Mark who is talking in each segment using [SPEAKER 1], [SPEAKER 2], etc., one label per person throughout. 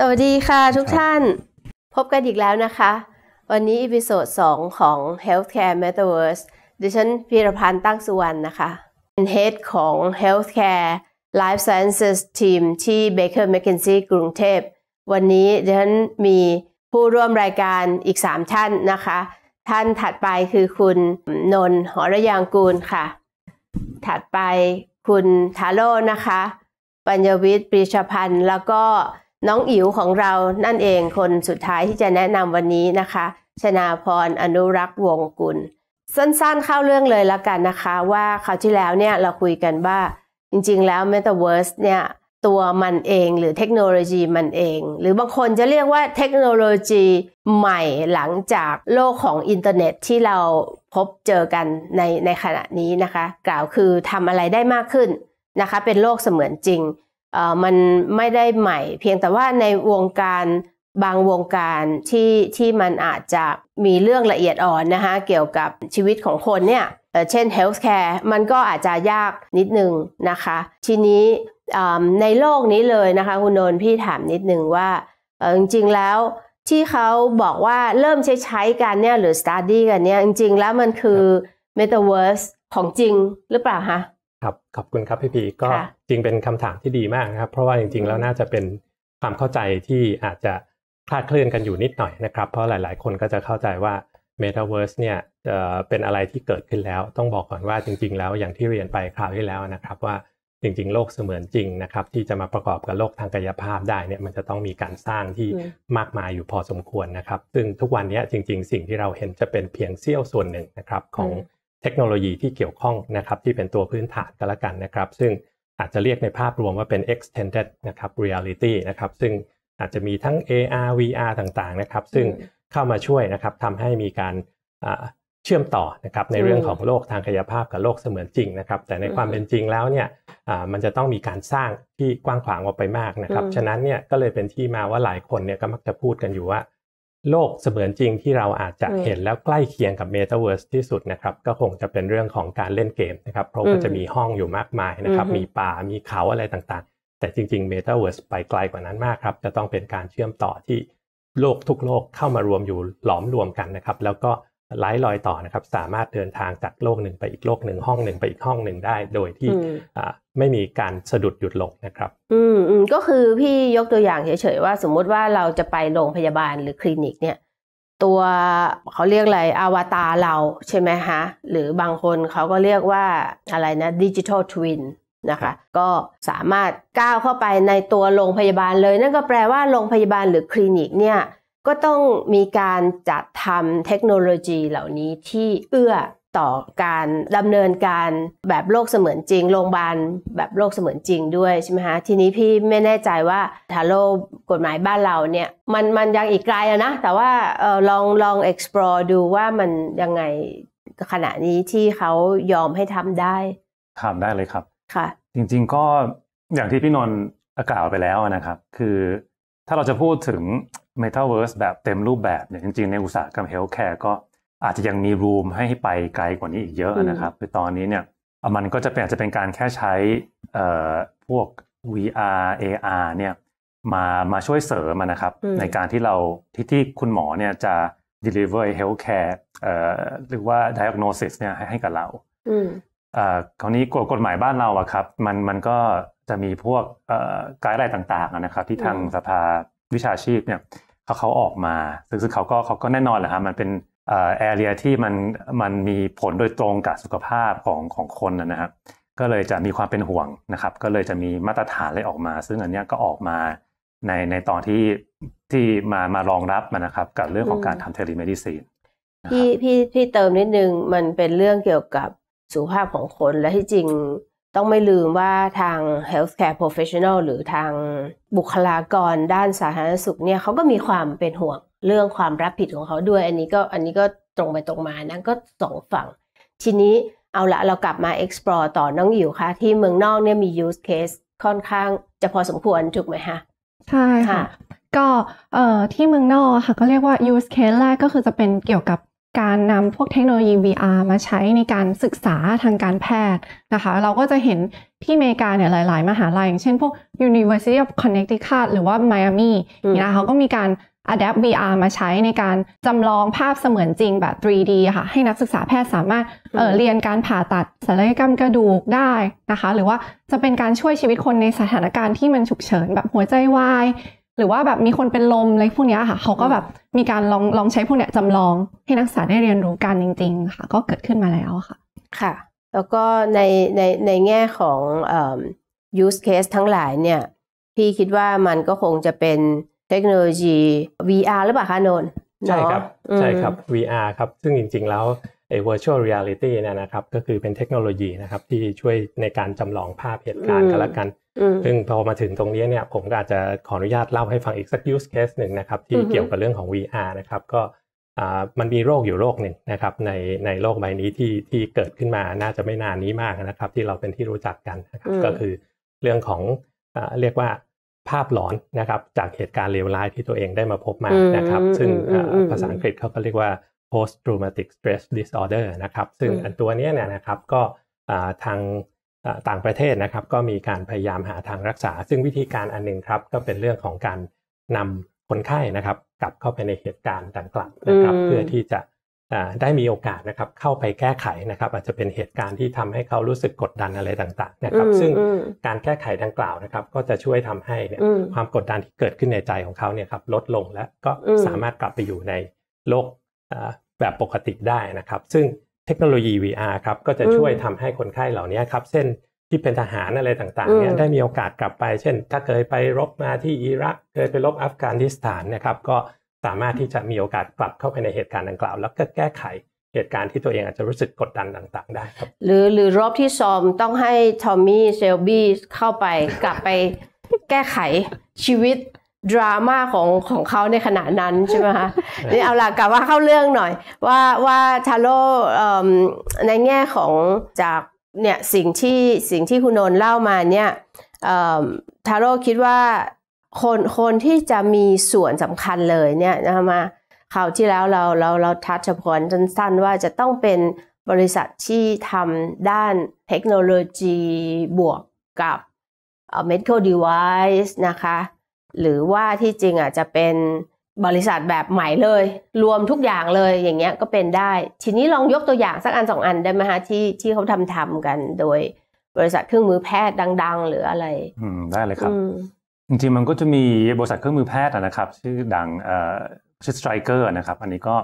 [SPEAKER 1] สวัสดีค่ะทุกท่าน พบกันอีกแล้วนะคะ วันนี้ อีพิโซด2 ของ Healthcare Metaverse ดิฉันพีรพันธ์ตั้งสุวรรณนะคะ เป็น Head ของ Healthcare Life Sciences Team ที่ Baker McKenzie กรุงเทพวันนี้ดิฉัน มีผู้ร่วมรายการอีก 3 ท่านนะคะ ท่านถัดไปคือคุณนนท์หอระยางกูลค่ะ ถัดไปคุณทาโร่นะคะ ปัญญวิทย์ปรีชพันธ์แล้วก็น้องอิ๋วของเรานั่นเองคนสุดท้ายที่จะแนะนำวันนี้นะคะ ชนาพรอนุรักษ์วงกุลสั้นๆเข้าเรื่องเลยละกันนะคะว่าคราวที่แล้วเนี่ยเราคุยกันว่าจริงๆ แล้ว Metaverse เนี่ย ตัวมันเองหรือเทคโนโลยีมันเอง หรือบางคนจะเรียกว่าเทคโนโลยีใหม่หลังจากโลกของอินเทอร์เน็ตที่เราพบเจอกันในในขณะนี้นะคะ กล่าวคือทำอะไรได้มากขึ้นนะคะเป็นโลกเสมือนจริงมันไม่ได้ใหม่เพียงแต่ว่าในวงการบางวงการที่ที่มันอาจจะมีเรื่องละเอียดอ่อนนะคะเกี่ยวกับชีวิตของคนเนี่ยเช่น healthcare มันก็อาจจะยากนิดนึงนะคะ ทีนี้ในโลกนี้เลยนะคะ คุณนนท์พี่ถามนิดนึงว่า จริงๆแล้วที่เขาบอกว่าเริ่มใช้ใช้กันเนี่ยหรือ study กันเนี่ย จริงๆแล้วมันคือ metaverse ของจริงหรือเปล่าคะครับ
[SPEAKER 2] ขอบคุณครับพี่พีก็จริงเป็นคำถามที่ดีมากนะครับ เพราะว่าจริงๆแล้วน่าจะเป็นความเข้าใจที่อาจจะคลาดเคลื่อนกันอยู่นิดหน่อยนะครับ เพราะหลาย ๆ คนก็จะเข้าใจว่า Metaverse เนี่ยเป็นอะไรที่เกิดขึ้นแล้ว ต้องบอกก่อนว่าจริง ๆ แล้วอย่างที่เรียนไปคราวที่แล้วนะครับ ว่าจริงๆ โลกเสมือนจริงนะครับ ที่จะมาประกอบกับโลกทางกายภาพได้เนี่ยมันจะต้องมีการสร้างที่มากมายอยู่พอสมควรนะครับ ซึ่งทุกวันนี้จริง ๆ สิ่งที่เราเห็นจะเป็นเพียงเสี้ยวส่วนหนึ่งนะครับของเทคโนโลยีที่เกี่ยวข้องนะครับที่เป็นตัวพื้นฐานก็แล้วกันนะครับซึ่งอาจจะเรียกในภาพรวมว่าเป็น extended นะครับ reality นะครับซึ่งอาจจะมีทั้ง AR VR ต่างๆนะครับซึ่งเข้ามาช่วยนะครับทำให้มีการเชื่อมต่อนะครับในเรื่องของโลกทางกายภาพกับโลกเสมือนจริงนะครับแต่ในความเป็นจริงแล้วเนี่ยมันจะต้องมีการสร้างที่กว้างขวางออกไปมากนะครับฉะนั้นเนี่ยก็เลยเป็นที่มาว่าหลายคนเนี่ยก็มักจะพูดกันอยู่ว่าโลกเสมือนจริงที่เราอาจจะเห็นแล้วใกล้เคียงกับเมตาเวิร์สที่สุดนะครับก็คงจะเป็นเรื่องของการเล่นเกมนะครับเพราะว่าจะมีห้องอยู่มากมายนะครับมีป่ามีเขาอะไรต่างๆ แต่จริงๆเมตาเวิร์สไปไกลกว่านั้นมากครับจะต้องเป็นการเชื่อมต่อที่โลกทุกโลกเข้ามารวมอยู่หลอมรวมกันนะครับแล้วก็ไล้ลอยต่อนะครับสามารถเดินทางจากโลกหนึ่งไปอีกโลกหนึ่งห้องหนึ่งไปอีกห้องหนึ่งได้ โดยที่ไม่มีการสะดุดหยุดลงนะครับ
[SPEAKER 1] อืมอืม ก็คือพี่ยกตัวอย่างเฉย ๆ ว่า สมมุติว่าเราจะไปโรงพยาบาลหรือคลินิกเนี่ย ตัวเขาเรียกอะไรอวตารเราใช่ไหมฮะ หรือบางคนเขาก็เรียกว่าอะไรนะดิจิทัลทวินนะคะก็สามารถก้าวเข้าไปในตัวโรงพยาบาลเลย นั่นก็แปลว่าโรงพยาบาลหรือคลินิกเนี่ยก็ต้องมีการจัดทำเทคโนโลยีเหล่านี้ที่เอื้อต่อการดำเนินการแบบโลกเสมือนจริง โรงพยาบาลแบบโลกเสมือนจริงด้วยใช่ไหมคะทีนี้พี่ไม่แน่ใจว่าทาโลกฎหมายบ้านเราเนี่ย มันมันยังอีกไกลอะนะ แต่ว่าออลองลอง explore ดูว่ามันยังไงขณะนี้ที่เขายอมให้ทำได้
[SPEAKER 3] ทำได้เลยครับค่ะ จริงๆก็อย่างที่พี่นนท์กล่าวไปแล้วนะครับ คือ ถ้าเราจะพูดถึงเมตาเวิร์สแบบเต็มรูปแบบเนี่ยจริง ๆ ในอุตสาหกรรมเฮลท์แคร์ก็อาจจะยังมีรูมให้ไปไกลกว่านี้อีกเยอะนะครับคือตอนนี้เนี่ย มันก็จะเป็นอาจจะเป็นการแค่ใช้พวก VR AR เนี่ยมามาช่วยเสริมนะครับ ในการที่เรา ที่ที่คุณหมอเนี่ยจะ deliver healthcare หรือว่า diagnosis เนี่ยให้กับเราคราวนี้กฎหมายบ้านเราอะครับ มันมันก็จะมีพวกไกด์ไลน์ต่าง ๆนะครับ ที่ทางสภาวิชาชีพเนี่ยพอเขาออกมาซึ่งเขาก็เขาก็แน่นอนแหละครับมันเป็นอ่อแอเรียที่มันมันมีผลโดยตรงกับสุขภาพของของคนนะครับก็เลยจะมีความเป็นห่วงนะครับ ก็เลยจะมีมาตรฐานอะไรออกมา ซึ่งอันนี้ก็ออกมาในในตอนที่ที่มามารองรับมันนะครับ กับเรื่องของการทำเทเลเมดิซีน
[SPEAKER 1] พี่พี่พี่เติมนิดนึงมันเป็นเรื่องเกี่ยวกับสุขภาพของคนและที่จริงต้องไม่ลืมว่าทาง healthcare professional หรือทางบุคลากรด้านสาธารณสุขเนี่ยเขาก็มีความเป็นห่วงเรื่องความรับผิดของเขาด้วย อันนี้ก็อันนี้ก็ตรงไปตรงมานั่นก็สองฝั่ง ทีนี้เอาละเรากลับมา explore ต่อน้องอยู่ค่ะ ที่เมืองนอกเนี่ยมี use case ค่อนข้างจะพอสมควรถูกไหมคะ
[SPEAKER 4] ใช่ค่ะ ก็เอ่อที่เมืองนอกค่ะก็เรียกว่า use case แรกก็คือจะเป็นเกี่ยวกับการนำพวกเทคโนโลยี VR มาใช้ในการศึกษาทางการแพทย์นะคะ เราก็จะเห็นที่อเมริกาเนี่ยหลาย ๆ มหาลัยอย่างเช่นพวก University of Connecticut หรือว่า Miami นะเขาก็มีการ adapt VR มาใช้ในการจำลองภาพเสมือนจริงแบบ 3D ค่ะ ให้นักศึกษาแพทย์สามารถเเรียนการผ่าตัดศัลยกรรมกระดูกได้นะคะ หรือว่าจะเป็นการช่วยชีวิตคนในสถานการณ์ที่มันฉุกเฉินแบบหัวใจวายหรือว่าแบบมีคนเป็นลมอะไรพวกนี้ค่ะเขาก็แบบมีการลองลองใช้พวกเนี้ยจำลองให้นักศึกษาได้เรียนรู้กันจริง ๆ ค่ะ ก็เกิดขึ้นมาแล้วค่ะ
[SPEAKER 1] ค่ะ แล้วก็ในในในแง่ของอ use case ทั้งหลายเนี่ย พี่คิดว่ามันก็คงจะเป็นเทคโนโลยี VR หรือเปล่าคะโนนใช่ครับ ใช่ครับ
[SPEAKER 2] VR ครับซึ่งจริง ๆแล้วไอ้ virtual reality เนี่ยนะครับก็คือเป็นเทคโนโลยีนะครับที่ช่วยในการจำลองภาพเหตุการณ์กันละกัน ซึ่งพอมาถึงตรงนี้เนี่ยผมก็อาจจะขออนุญาตเล่าให้ฟังอีกสัก use case หนึ่งนะครับที่เกี่ยวกับเรื่องของ VR นะครับก็มันมีโรคอยู่โรคหนึ่งนะครับในในโลกใบนี้ที่ที่เกิดขึ้นมาน่าจะไม่นานนี้มากนะครับที่เราเป็นที่รู้จักกันนะครับก็คือเรื่องของเรียกว่าภาพหลอนนะครับจากเหตุการณ์เลวร้ายที่ตัวเองได้มาพบมานะครับซึ่งภาษาอังกฤษเขาก็เรียกว่า post traumatic stress disorder นะครับ ซึ่งอันตัวนี้เนี่ยนะครับก็ทางต่างประเทศนะครับก็มีการพยายามหาทางรักษา ซึ่งวิธีการอันหนึ่งครับก็เป็นเรื่องของการนำคนไข้นะครับกลับเข้าไปในเหตุการณ์ดังกล่าวนะครับ เพื่อที่จะได้มีโอกาสนะครับเข้าไปแก้ไขนะครับ อาจจะเป็นเหตุการณ์ที่ทำให้เขารู้สึกกดดันอะไรต่างๆนะครับซึ่งการแก้ไขดังกล่าวนะครับก็จะช่วยทำให้เนี่ยความกดดันที่เกิดขึ้นในใจของเขาเนี่ยครับลดลงและก็สามารถกลับไปอยู่ในโลกแบบปกติได้นะครับซึ่งเทคโนโลยี VR ครับก็จะช่วยทำให้คนไข้เหล่านี้ครับเช่นที่เป็นทหารอะไรต่างๆเนี่ยได้มีโอกาสกลับไป เช่นถ้าเคยไปรบมาที่อิรักเคยไปรบอัฟกานิสถานนะครับก็สามารถที่จะมีโอกาสกลับเข้าไปในเหตุการณ์ดังกล่าว แล้วก็แก้ไขเหตุการณ์ที่ตัวเองอาจจะรู้สึกกดดันต่างๆ ได้ครับ
[SPEAKER 1] หรือหรือรอบที่ซอมต้องให้ทอมมี่เซลบี้เข้าไปกลับไป แก้ไขชีวิตดราม่าของของเขาในขณะนั้นใช่ไหมคะนี่เอาล่ะกลับว่าเข้าเรื่องหน่อย ว่าว่าทาโลในแง่ของจากเนี่ยสิ่งที่สิ่งที่คุณนนเล่ามาเนี่ยทาโร่คิดว่าคนคนที่จะมีส่วนสำคัญเลยเนี่ยนะคะมาคราวที่แล้วเราเราเราทัชพอนสั้นๆว่าจะต้องเป็นบริษัทที่ทำด้านเทคโนโลยีบวกกับ medical device นะคะหรือว่าที่จริงอาจจะเป็นบริษัทแบบใหม่เลย รวมทุกอย่างเลยอย่างเงี้ยก็เป็นได้ ทีนี้ลองยกตัวอย่างสักอันสองอันได้ไหมฮะ ที่ที่เขาทำทำกันโดยบริษัทเครื่องมือแพทย์ดัง ๆ หรืออะไร
[SPEAKER 3] อืมได้เลยครับจริงๆ มันก็จะมีบริษัทเครื่องมือแพทย์นะครับชื่อดังอ่ชื่อสไตรเกอร์นะครับอันนี้ก็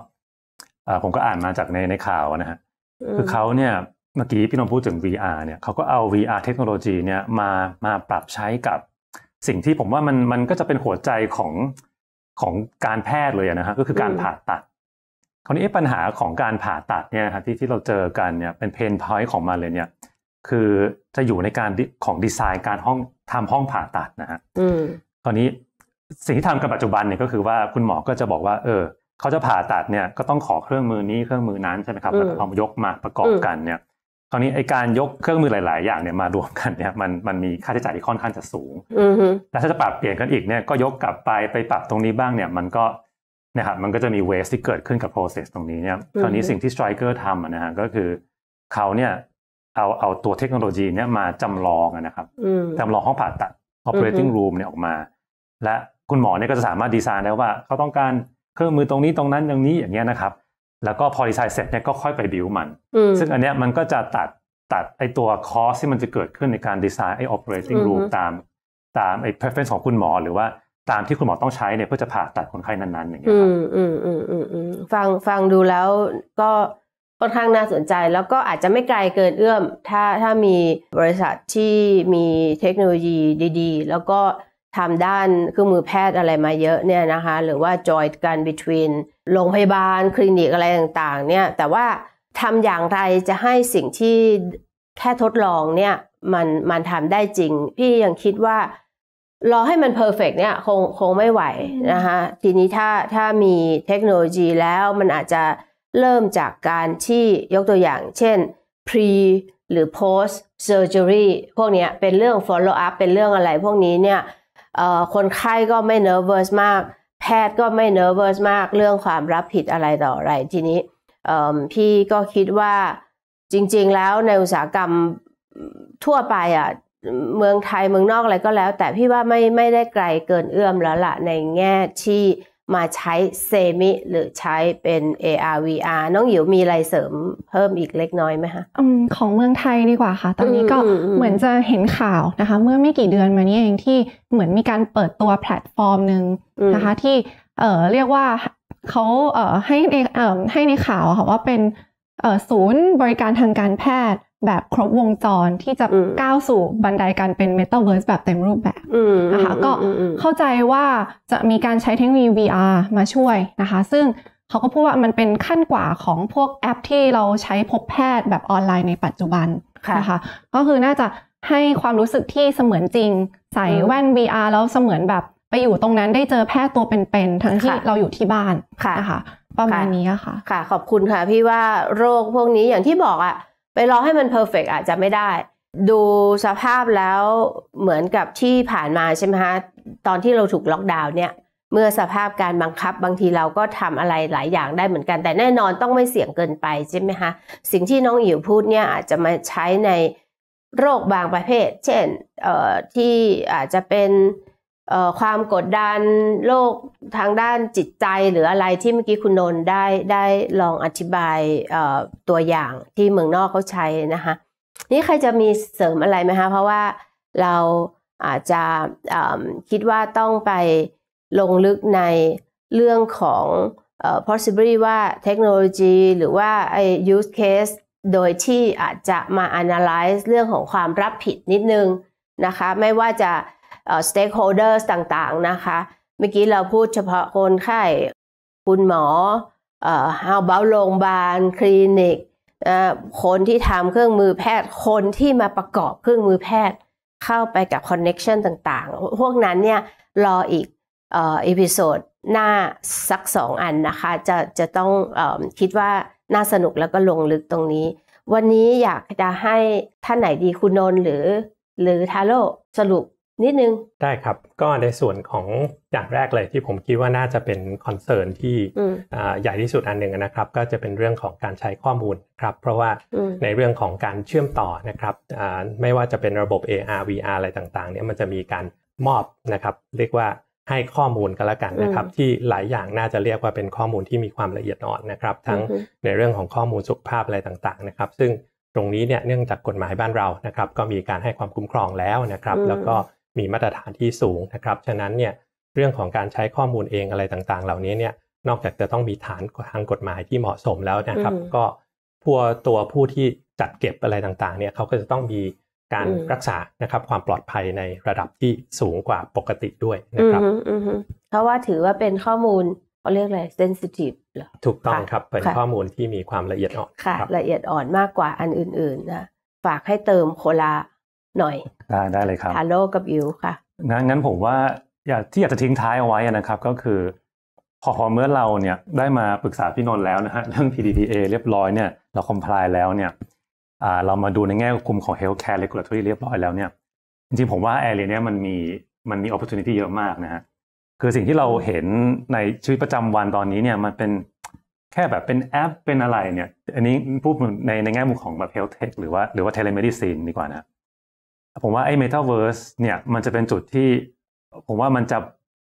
[SPEAKER 3] อ่ผมก็อ่านมาจากในในข่าวนะฮะคือเขาเนี่ยเมื่อกี้พี่นพพูดถึง VR เนี่ยเขาก็เอา VR เทคโนโลยีเนี่ยมามาปรับใช้กับสิ่งที่ผมว่ามันมันก็จะเป็นหัวใจของของการแพทย์เลยนะฮะก็คือการผ่าตัด คราวนี้ปัญหาของการผ่าตัดเนี่ยครับที่ที่เราเจอกันเนี่ย เป็นเพนพอยต์ของมันเลยเนี่ย คือจะอยู่ในการของดีไซน์การห้องทำห้องผ่าตัดนะฮะคราวนี้สิ่งที่ทำกันปัจจุบันเนี่ยก็คือว่าคุณหมอก็จะบอกว่าเออเขาจะผ่าตัดเนี่ยก็ต้องขอเครื่องมือนี้เครื่องมือนั้นใช่ไหมครับแล้วเอายกมาประกอบกันเนี่ยอนนี้ไอการยกเครื่องมือหลาย ๆ อย่างเนี่ยมารวมกันเนี่ยมันมันมีค่าใช้จ่ายที่ค่อนข้างจะสูงแล้วถ้าจะปรับเปลี่ยนกันอีกเนี่ยก็ยกกลับไปไปปรับตรงนี้บ้างเนี่ย มันก็นะครับมันก็จะมีเวสที่เกิดขึ้นกับโปรเซสตรงนี้เนี่ยคราวนี้สิ่งที่ไตรเกอร์ทำนะฮะก็คือเขาเนี่ยเอาเอาตัวเทคโนโลยีเนี่ยมาจำลองนะครับจำลองห้องผ่าตัด operating room เนี่ยออกมา และคุณหมอเนี่ยก็จะสามารถดีไซน์ได้ว่าเขาต้องการเครื่องมือตรงนี้ตรงนั้นอย่างนี้อย่างเงี้ยนะครับแล้วก็พอดีไซน์เสร็จเนี่ยก็ค่อยไปบิวมัน ซึ่งอันเนี้ยมันก็จะตัดตัดไอตัวคอสที่มันจะเกิดขึ้นในการดีไซน์ ไอ operating r รูปตามตามไอเพอร์เฟน c ของคุณหมอหรือว่าตามที่คุณหมอต้องใช้เนี่ยเพื่อจะผ่าตัดคนไข้นั้นๆอย่างเ
[SPEAKER 1] งี้ยครับอืมอืมอืมอืมฟังฟังดูแล้วก็ค่อนข้างน่าสนใจแล้วก็อาจจะไม่ไกลเกินเอื้อม ถ้าถ้ามีบริษัทที่มีเทคโนโลยีดีๆ แล้วก็ทำด้านเครื่องมือแพทย์อะไรมาเยอะเนี่ยนะคะ หรือว่า j o i n กัน between โรงพยาบาลคลินิกอะไรต่าง ๆ เนี่ย แต่ว่าทำอย่างไรจะให้สิ่งที่แค่ทดลองเนี่ย มันมันทำได้จริง พี่ยังคิดว่า รอให้มันเพอร์เฟกเนี่ยคงคงไม่ไหวนะคะทีนี้ถ้าถ้ามีเทคโนโลยีแล้วมันอาจจะเริ่มจากการที่ยกตัวอย่าง เช่น pre หรือ post surgery พวกนี้เป็นเรื่อง follow up เป็นเรื่องอะไร พวกนี้เนี่ยคนไข้ก็ไม่ nervous มากแพทย์ก็ไม่เนิร์เวสมากเรื่องความรับผิดอะไรต่ออะไรทีนี้พี่ก็คิดว่าจริง ๆแล้วในอุตสาหกรรมทั่วไปอ่ะเมืองไทยเมืองนอกอะไรก็แล้ว แต่พี่ว่าไม่ไม่ได้ไกลเกินเอื้อมแล้วละในแง่ที่มาใช้เซมิหรือใช้เป็น AR VR น้องหยิวมีอะไรเสริมเพิ่มอีกเล็กน้อยไหมคะ
[SPEAKER 4] อของเมืองไทยดีกว่าค่ะ ตอนนี้ก็เหมือนจะเห็นข่าวนะคะ เมื่อไม่กี่เดือนมานี้เองที่เหมือนมีการเปิดตัวแพลตฟอร์มหนึ่งนะคะ ที่เออเรียกว่าเขาเออให้ในเออให้ในข่าวค่ะว่าเป็นเออศูนย์บริการทางการแพทย์แบบครบวงจรที่จะก้าวสู่บันไดการเป็นเมตาเวิร์สแบบเต็มรูปแบบ นะคะ ก็เข้าใจว่าจะมีการใช้เทคโนโลยี VR มาช่วยนะคะ ซึ่งเขาก็พูดว่ามันเป็นขั้นกว่าของพวกแอปที่เราใช้พบแพทย์แบบออนไลน์ในปัจจุบันนะคะก็คือน่าจะให้ความรู้สึกที่เสมือนจริง ใส่แว่น VR แล้วเสมือนแบบไปอยู่ตรงนั้นได้เจอแพ
[SPEAKER 1] ทย์ตัวเป็นๆทั้งที่เราอยู่ที่บ้านนะคะประมาณนี้ค่ะค่ะ ขอบคุณค่ะ พี่ว่าโรคพวกนี้อย่างที่บอกอะ่ะไปรอให้มันเพอร์เฟกอาจจะไม่ได้ ดูสภาพแล้วเหมือนกับที่ผ่านมาใช่ไหมคะตอนที่เราถูกล็อกดาวน์เนี่ย เมื่อสภาพการบังคับบางทีเราก็ทำอะไรหลายอย่างได้เหมือนกัน แต่แน่นอนต้องไม่เสี่ยงเกินไปใช่ไหมคะ สิ่งที่น้องอิ๋วพูดเนี่ยอาจจะมาใช้ในโรคบางประเภท เช่นที่อาจจะเป็นความกดดันโรคทางด้านจิตใจหรืออะไรที่เมื่อกี้คุณนนท์ได้ได้ลองอธิบายตัวอย่างที่เมืองนอกเขาใช้นะคะนี่ใครจะมีเสริมอะไรไหมคะ เพราะว่าเราอาจจะคิดว่าต้องไปลงลึกในเรื่องของ possibility ว่าเทคโนโลยีหรือว่าไอ้ use case โดยที่อาจจะมา analyze เรื่องของความรับผิดนิดนึงนะคะไม่ว่าจะสเต็กโฮเดอร์ต่าง ๆ นะคะ เมื่อกี้เราพูดเฉพาะคนไข้คุณหมอเฮาเบาโรงพยาบาล คลินิกคนที่ทำเครื่องมือแพทย์คนที่มาประกอบเครื่องมือแพทย์เข้าไปกับคอนเน็ชันต่างๆ พวกนั้นเนี่ยรออีกเอพิโซดหน้าสักสองอันนะคะ จะจะต้องอคิดว่าน่าสนุกแล้วก็ลงลึกตรงนี้ วันนี้อยากจะให้ ท่านไหนดีคุณนน หรือหรือทาโร่สรุปนิดนึง
[SPEAKER 2] ได้ครับ ก็ในส่วนของอย่างแรกเลยที่ผมคิดว่าน่าจะเป็นคอนเซิร์นที่ใหญ่ที่สุดอันหนึ่งนะครับ ก็จะเป็นเรื่องของการใช้ข้อมูลครับ เพราะว่าในเรื่องของการเชื่อมต่อนะครับไม่ว่าจะเป็นระบบ AR VR อะไรต่าง ๆ เนี่ย มันจะมีการมอบนะครับ เรียกว่าให้ข้อมูลกันละกันนะครับ ที่หลายอย่างน่าจะเรียกว่าเป็นข้อมูลที่มีความละเอียดอ่อนนะครับ ทั้งในเรื่องของข้อมูลสุขภาพอะไรต่างๆ นะครับ ซึ่งตรงนี้เนี่ย เนื่องจากกฎหมายบ้านเรา นะครับ ก็มีการให้ความคุ้มครองแล้วนะครับ แล้วก็มีมาตรฐานที่สูงนะครับ ฉะนั้นเนี่ย เรื่องของการใช้ข้อมูลเองอะไรต่างๆเหล่านี้เนี่ย นอกจากจะต้องมีฐานทางกฎหมายที่เหมาะสมแล้วนะครับ ก็พัวตัวผู้ที่จัดเก็บอะไรต่างๆเนี่ยเขาก็จะต้องมีการรักษานะครับความปลอดภัยในระดับที่สูงกว่าปกติด้วยนะครับ
[SPEAKER 1] เพราะว่าถือว่าเป็นข้อมูลเขาเรียกอะไร sensitive หรอ
[SPEAKER 2] ถูกต้องครับ เป็นข้อมูลที่มีความละเอียดอ่อน
[SPEAKER 1] ค่ะ ละเอียดอ่อนมากกว่าอันอื่นๆนะฝากให้เติมโคลาหน่อย
[SPEAKER 3] ได้ได้เลยครับฮา
[SPEAKER 1] โลกับอิวค่ะ
[SPEAKER 3] งั้นงั้นผมว่าอยากที่อยากจะทิ้งท้ายเอาไว้นะครับ ก็คือพอพอเมื่อเราเนี่ยได้มาปรึกษาพี่นนท์แล้วนะฮะเรื่อง PDPA เรียบร้อยเนี่ยเราคอมพลายแล้วเนี่ยเรามาดูในแง่กคุมของ healthcare regulatory เรียบร้อยแล้วเนี่ยจริงๆ ผมว่าแอเรียเนี่ยมันมีมันมีโอกาสที่เยอะมากนะฮะคือสิ่งที่เราเห็นในชีวิตประจำวันตอนนี้เนี่ยมันเป็นแค่แบบเป็นแอป เป็นอะไรเนี่ยอันนี้พูดในในแง่มุมของแบบเฮลท์เทคหรือว่าหรือว่าเทเลเมดิซีนดีกว่านะผมว่าไอ้เมตาเวิร์สเนี่ยมันจะเป็นจุดที่ ผมว่ามันจะ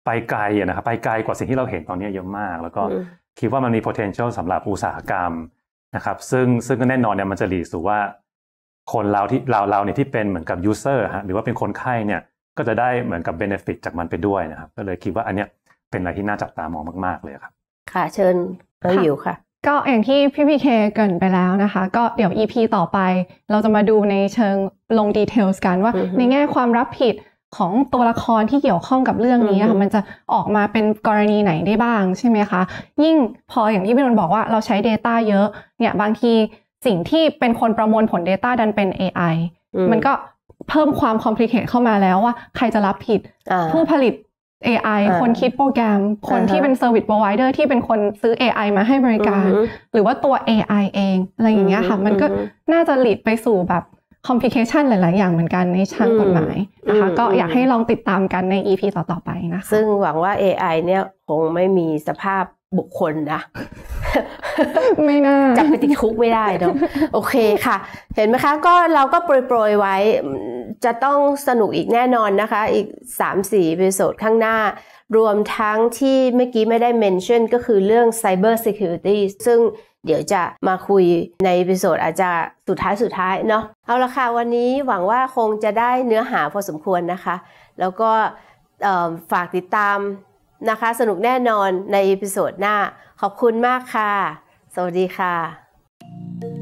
[SPEAKER 3] ไปไกลนะครับไปไกลกว่าสิ่งที่เราเห็นตอนนี้เยอะมาก แล้วก็คิดว่ามันมี potential สำหรับอุตสาหกรรมนะครับซึ่งซึ่งก็แน่นอนเนี่ยมันจะหลีสู่ว่าคนเราที่เราเราเนี่ยที่เป็น เหมือนกับ user ฮะหรือว่าเป็นคนไข้เนี่ยก็จะได้เหมือนกับ benefit จากมันไปด้วยนะครับก็เลยคิดว่าอันเนี้ยเป็นอะไรที่น่าจับตามองมาก ๆ เลยครับ
[SPEAKER 1] ค่ะเชิญเราอยู่ค่ะก็อย่างที่พี่พีเคเ
[SPEAKER 4] กินไปแล้วนะคะ ก็เดี๋ยว EP ต่อไปเราจะมาดูในเชิงลงดีเทลกันว่าในแง่ความรับผิดของตัวละครที่เกี่ยวข้องกับเรื่องนี้ค่ะ มันจะออกมาเป็นกรณีไหนได้บ้างใช่ไหมคะ ยิ่งพออย่างที่พี่นนท์บอกว่าเราใช้ Data เยอะ เนี่ยบางทีสิ่งที่เป็นคนประมวลผล Data ดันเป็น AI มันก็เพิ่มความคอมพลีเคทเข้ามาแล้วว่าใครจะรับผิดผู้ผลิต AI คนคิดโปรแกรม คนที่เป็นเซอร์วิสบรอไวเดอร์ที่เป็นคนซื้อ AI มาให้บริการ หรือว่าตัว AI เอง อะไรอย่างเงี้ยค่ะ มันก็น่าจะหลีดไปสู่แบบคอมพลิเคชันหลาย ๆ อย่างเหมือนกันในทางกฎหมาย นะคะ ก็อยากให้
[SPEAKER 1] ลองติดตามกันใน EP ต่อ ๆ ไปนะคะซึ่งหวังว่า AI เนี่ย คงไม่มีสภาพบุคคลนะไม่น่าจับไปติดคุกไม่ได้เนาะโอเคค่ะ เห็นไหมคะก็เราก็โปรยยไว้จะต้องสนุกอีกแน่นอนนะคะ อีก 3-4เอพิโซดข้างหน้า รวมทั้งที่เมื่อกี้ไม่ได้เมนชั่นก็คือเรื่อง Cyber Security ซึ่งเดี๋ยวจะมาคุยในเอพิโซดอาจจะสุดท้ายสุดท้ายเนาะเอาละค่ะ วันนี้หวังว่าคงจะได้เนื้อหาพอสมควรนะคะ แล้วก็ฝากติดตามนะคะสนุกแน่นอนในอีพิโซดหน้า ขอบคุณมากค่ะ สวัสดีค่ะ